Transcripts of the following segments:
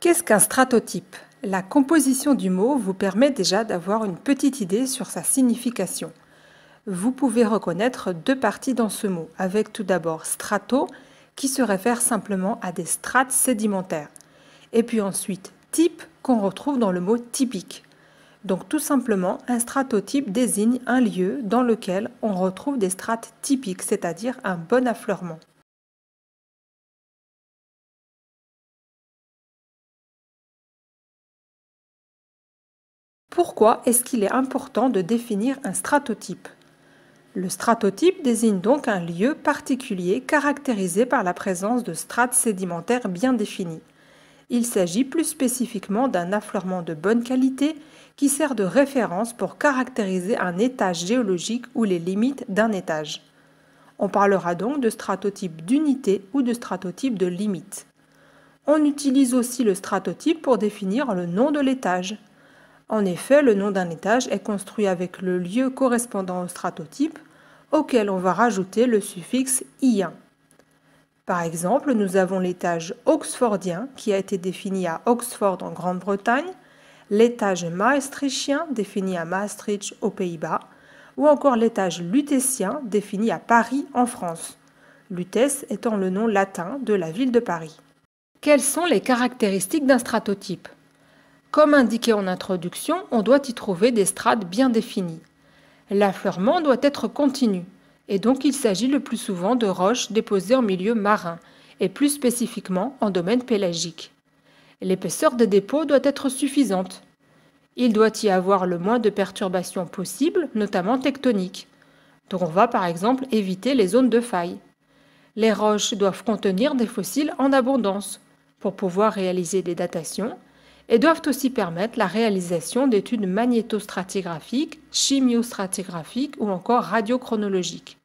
Qu'est-ce qu'un stratotype La composition du mot vous permet déjà d'avoir une petite idée sur sa signification. Vous pouvez reconnaître deux parties dans ce mot, avec tout d'abord strato, qui se réfère simplement à des strates sédimentaires, et puis ensuite type, qu'on retrouve dans le mot typique. Donc tout simplement, un stratotype désigne un lieu dans lequel on retrouve des strates typiques, c'est-à-dire un bon affleurement. Pourquoi est-ce qu'il est important de définir un stratotype Le stratotype désigne donc un lieu particulier caractérisé par la présence de strates sédimentaires bien définies. Il s'agit plus spécifiquement d'un affleurement de bonne qualité qui sert de référence pour caractériser un étage géologique ou les limites d'un étage. On parlera donc de stratotype d'unité ou de stratotype de limite. On utilise aussi le stratotype pour définir le nom de l'étage, en effet, le nom d'un étage est construit avec le lieu correspondant au stratotype, auquel on va rajouter le suffixe "-ien". Par exemple, nous avons l'étage oxfordien qui a été défini à Oxford en Grande-Bretagne, l'étage maastrichtien défini à Maastricht aux Pays-Bas, ou encore l'étage lutétien défini à Paris en France, lutèce étant le nom latin de la ville de Paris. Quelles sont les caractéristiques d'un stratotype comme indiqué en introduction, on doit y trouver des strates bien définies. L'affleurement doit être continu, et donc il s'agit le plus souvent de roches déposées en milieu marin, et plus spécifiquement en domaine pélagique. L'épaisseur des dépôts doit être suffisante. Il doit y avoir le moins de perturbations possibles, notamment tectoniques. Donc on va par exemple éviter les zones de faille. Les roches doivent contenir des fossiles en abondance pour pouvoir réaliser des datations et doivent aussi permettre la réalisation d'études magnétostratigraphiques, chimiostratigraphiques ou encore radiochronologiques.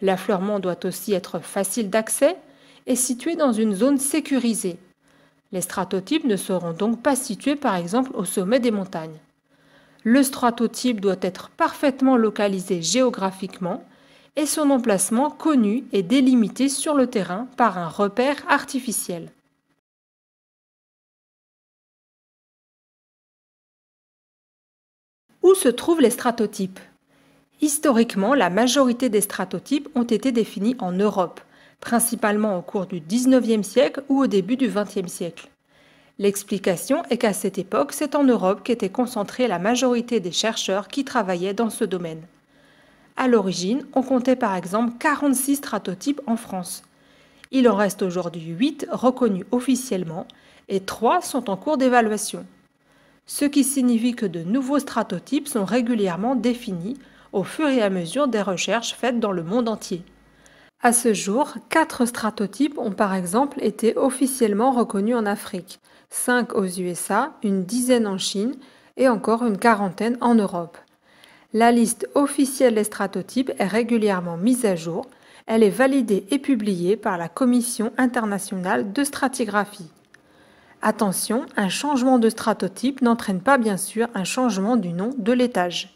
L'affleurement doit aussi être facile d'accès et situé dans une zone sécurisée. Les stratotypes ne seront donc pas situés par exemple au sommet des montagnes. Le stratotype doit être parfaitement localisé géographiquement et son emplacement connu et délimité sur le terrain par un repère artificiel. Où se trouvent les stratotypes Historiquement, la majorité des stratotypes ont été définis en Europe, principalement au cours du XIXe siècle ou au début du XXe siècle. L'explication est qu'à cette époque, c'est en Europe qu'était concentrée la majorité des chercheurs qui travaillaient dans ce domaine. À l'origine, on comptait par exemple 46 stratotypes en France. Il en reste aujourd'hui 8 reconnus officiellement et 3 sont en cours d'évaluation ce qui signifie que de nouveaux stratotypes sont régulièrement définis au fur et à mesure des recherches faites dans le monde entier. À ce jour, quatre stratotypes ont par exemple été officiellement reconnus en Afrique, cinq aux USA, une dizaine en Chine et encore une quarantaine en Europe. La liste officielle des stratotypes est régulièrement mise à jour. Elle est validée et publiée par la Commission internationale de stratigraphie. Attention, un changement de stratotype n'entraîne pas bien sûr un changement du nom de l'étage.